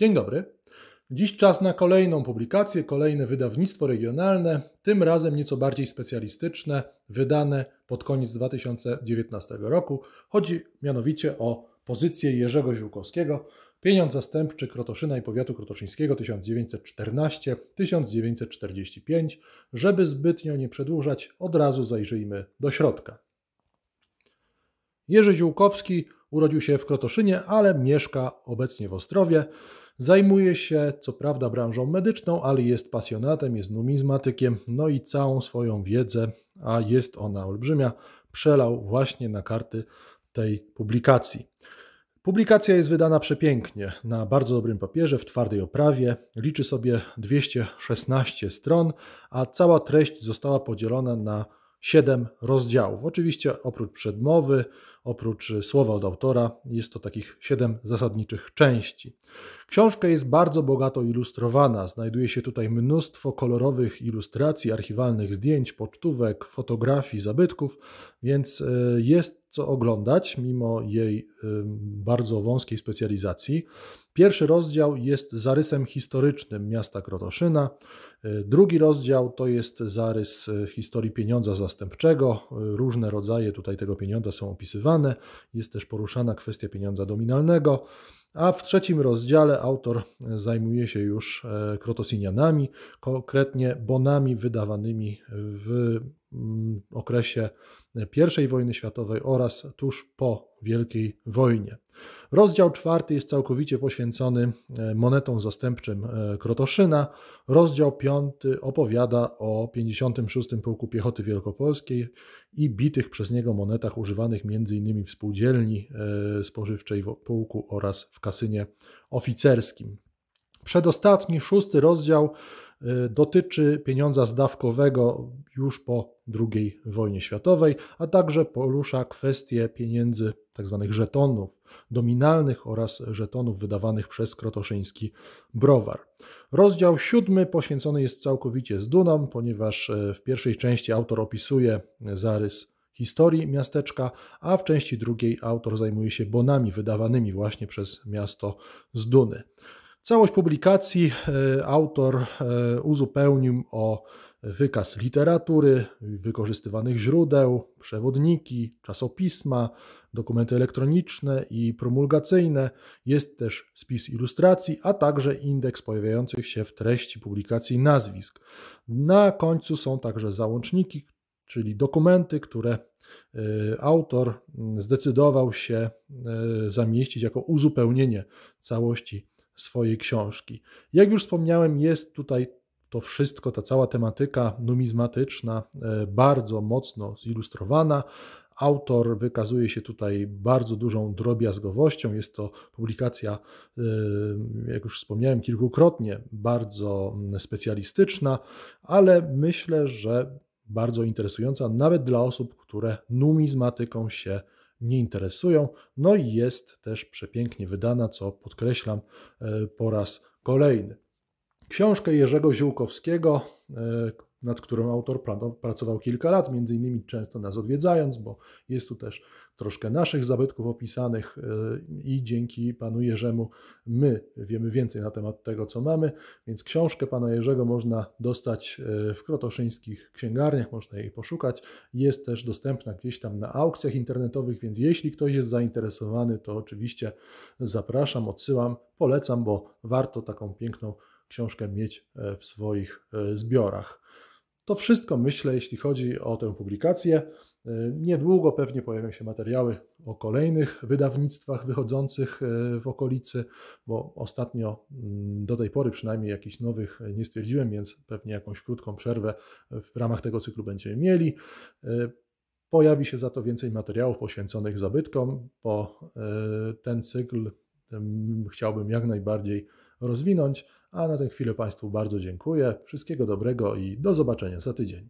Dzień dobry. Dziś czas na kolejną publikację, kolejne wydawnictwo regionalne, tym razem nieco bardziej specjalistyczne, wydane pod koniec 2019 roku. Chodzi mianowicie o pozycję Jerzego Ziółkowskiego, Pieniądz zastępczy Krotoszyna i powiatu krotoszyńskiego 1914-1945. Żeby zbytnio nie przedłużać, od razu zajrzyjmy do środka. Jerzy Ziółkowski urodził się w Krotoszynie, ale mieszka obecnie w Ostrowie. Zajmuje się co prawda branżą medyczną, ale jest pasjonatem, jest numizmatykiem, no i całą swoją wiedzę, a jest ona olbrzymia, przelał właśnie na karty tej publikacji. Publikacja jest wydana przepięknie, na bardzo dobrym papierze, w twardej oprawie. Liczy sobie 216 stron, a cała treść została podzielona na 7 rozdziałów. Oczywiście oprócz przedmowy, Oprócz słowa od autora jest to takich siedem zasadniczych części. Książka jest bardzo bogato ilustrowana. Znajduje się tutaj mnóstwo kolorowych ilustracji, archiwalnych zdjęć, pocztówek, fotografii, zabytków, więc e, jest co oglądać, mimo jej bardzo wąskiej specjalizacji. Pierwszy rozdział jest zarysem historycznym miasta Krotoszyna. E, drugi rozdział to jest zarys e, historii pieniądza zastępczego. Różne rodzaje tutaj tego pieniądza są opisywane. Jest też poruszana kwestia pieniądza dominalnego, A w trzecim rozdziale autor zajmuje się już e, krotosinianami, konkretnie bonami wydawanymi w mm, okresie I wojny światowej oraz tuż po Wielkiej Wojnie. Rozdział czwarty jest całkowicie poświęcony e, monetom zastępczym e, Krotoszyna. Rozdział piąty opowiada o 56. Pułku Piechoty Wielkopolskiej i bitych przez niego monetach używanych m.in. w spółdzielni e, spożywczej w Pułku oraz w kasynie oficerskim. Przedostatni, szósty rozdział dotyczy pieniądza zdawkowego już po II wojnie światowej, a także porusza kwestię pieniędzy, tzw. Tak żetonów dominalnych oraz żetonów wydawanych przez krotoszyński browar. Rozdział siódmy poświęcony jest całkowicie z Duną, ponieważ e, w pierwszej części autor opisuje e, zarys historii miasteczka, a w części drugiej autor zajmuje się bonami wydawanymi właśnie przez miasto z Duny. Całość publikacji e, autor uzupełnił o wykaz literatury, wykorzystywanych źródeł, przewodniki, czasopisma, dokumenty elektroniczne i promulgacyjne. Jest też spis ilustracji, a także indeks pojawiających się w treści publikacji nazwisk. Na końcu są także załączniki, czyli dokumenty, które y, autor mm, zdecydował się y, zamieścić jako uzupełnienie całości swojej książki. Jak już wspomniałem, jest tutaj to wszystko, ta cała tematyka numizmatyczna, e, bardzo mocno zilustrowana. Autor wykazuje się tutaj bardzo dużą drobiazgowością. Jest to publikacja, e, jak już wspomniałem kilkukrotnie, bardzo mm, specjalistyczna, ale myślę, że bardzo interesująca nawet dla osób, które numizmatyką się nie interesują. No i jest też przepięknie wydana, co podkreślam e, po raz kolejny. Książkę Jerzego Ziółkowskiego, e, nad którą autor pracował kilka lat, między innymi często nas odwiedzając, bo jest tu też troszkę naszych zabytków opisanych e, i dzięki panu Jerzemu my wiemy więcej na temat tego, co mamy, więc książkę pana Jerzego można dostać e, w krotoszyńskich księgarniach, można jej poszukać. Jest też dostępna gdzieś tam na aukcjach internetowych, więc jeśli ktoś jest zainteresowany, to oczywiście zapraszam, odsyłam, polecam, bo warto taką piękną książkę mieć e, w swoich e, zbiorach. To wszystko myślę, jeśli chodzi o tę publikację. E, niedługo pewnie pojawią się materiały o kolejnych wydawnictwach wychodzących w okolicy, bo ostatnio mm, do tej pory przynajmniej jakichś nowych nie stwierdziłem, więc pewnie jakąś krótką przerwę w ramach tego cyklu będziemy mieli. Pojawi się za to więcej materiałów poświęconych zabytkom, bo ten cykl chciałbym jak najbardziej rozwinąć. A na tę chwilę Państwu bardzo dziękuję. Wszystkiego dobrego i do zobaczenia za tydzień.